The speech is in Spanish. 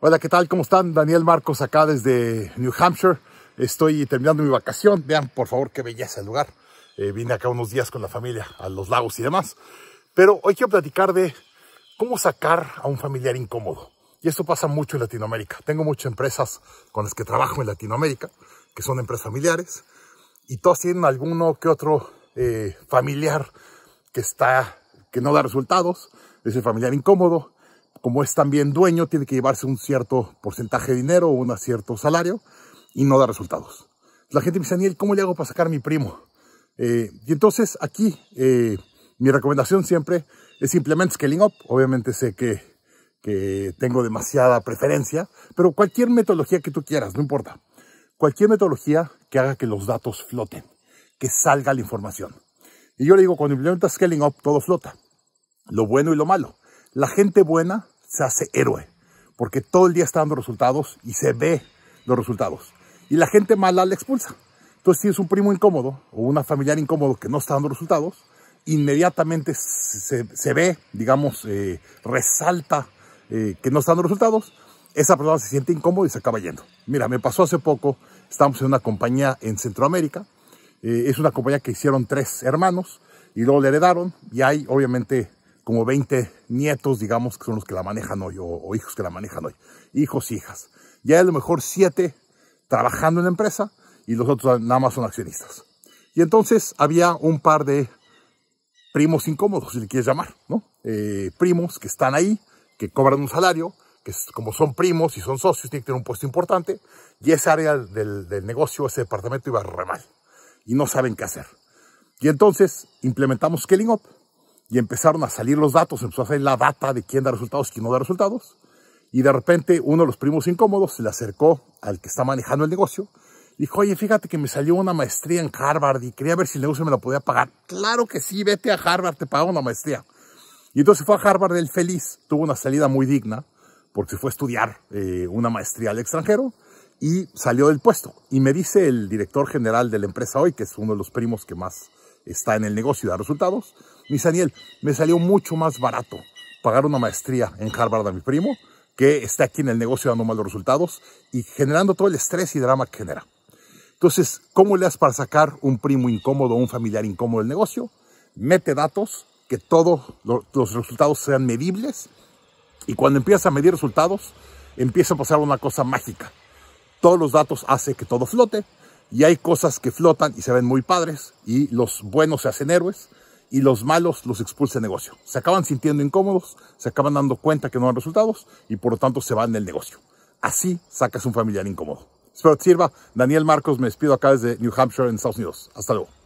Hola, ¿qué tal? ¿Cómo están? Daniel Marcos acá desde New Hampshire. Estoy terminando mi vacación. Vean, por favor, qué belleza el lugar. Eh, vine acá unos días con la familia a los lagos y demás. Pero hoy quiero platicar de cómo sacar a un familiar incómodo. Y esto pasa mucho en Latinoamérica. Tengo muchas empresas con las que trabajo en Latinoamérica, que son empresas familiares, y todas tienen alguno que otro eh, familiar que está, que no da resultados, es el familiar incómodo, como es también dueño, tiene que llevarse un cierto porcentaje de dinero o un cierto salario y no da resultados. La gente me dice, Daniel, ¿cómo le hago para sacar a mi primo? Eh, y entonces aquí eh, mi recomendación siempre es simplemente scaling up. Obviamente sé que, que tengo demasiada preferencia, pero cualquier metodología que tú quieras, no importa. Cualquier metodología que haga que los datos floten, que salga la información. Y yo le digo, cuando implementas scaling up, todo flota. Lo bueno y lo malo. La gente buena se hace héroe porque todo el día está dando resultados y se ve los resultados. Y la gente mala la expulsa. Entonces, si es un primo incómodo o una familiar incómodo que no está dando resultados, inmediatamente se, ve, digamos, eh, resalta eh, que no está dando resultados, esa persona se siente incómoda y se acaba yendo. Mira, me pasó hace poco, estamos en una compañía en Centroamérica, eh, es una compañía que hicieron tres hermanos y luego le heredaron y hay obviamente como 20 nietos, digamos, que son los que la manejan hoy, o, hijos que la manejan hoy, hijos, hijas. Ya a lo mejor siete trabajando en la empresa y los otros nada más son accionistas. Y entonces había un par de primos incómodos, si le quieres llamar, ¿no? Eh, primos que están ahí, que cobran un salario, que como son primos y son socios, tienen que tener un puesto importante, y esa área del, del negocio, ese departamento iba re mal, y no saben qué hacer. Y entonces implementamos Scaling Up, y empezaron a salir los datos, empezó a salir la data de quién da resultados, quién no da resultados. Y de repente uno de los primos incómodos se le acercó al que está manejando el negocio. Dijo, oye, fíjate que me salió una maestría en Harvard y quería ver si el negocio me la podía pagar. Claro que sí, vete a Harvard, te pago una maestría. Y entonces fue a Harvard el feliz, tuvo una salida muy digna, porque fue a estudiar eh, una maestría al extranjero y salió del puesto. Y me dice el director general de la empresa hoy, que es uno de los primos que más está en el negocio y da resultados, daniel me salió mucho más barato pagar una maestría en Harvard a mi primo que está aquí en el negocio dando malos resultados y generando todo el estrés y drama que genera. Entonces, ¿cómo le das para sacar un primo incómodo un familiar incómodo del negocio? Mete datos, que todos los resultados sean medibles y cuando empiezas a medir resultados, empieza a pasar una cosa mágica. Todos los datos hacen que todo flote y hay cosas que flotan y se ven muy padres y los buenos se hacen héroes y los malos los expulsa el negocio. Se acaban sintiendo incómodos, se acaban dando cuenta que no dan resultados y por lo tanto se van del negocio. Así sacas un familiar incómodo. Espero te sirva. Daniel Marcos, me despido acá desde New Hampshire, en Estados Unidos. Hasta luego.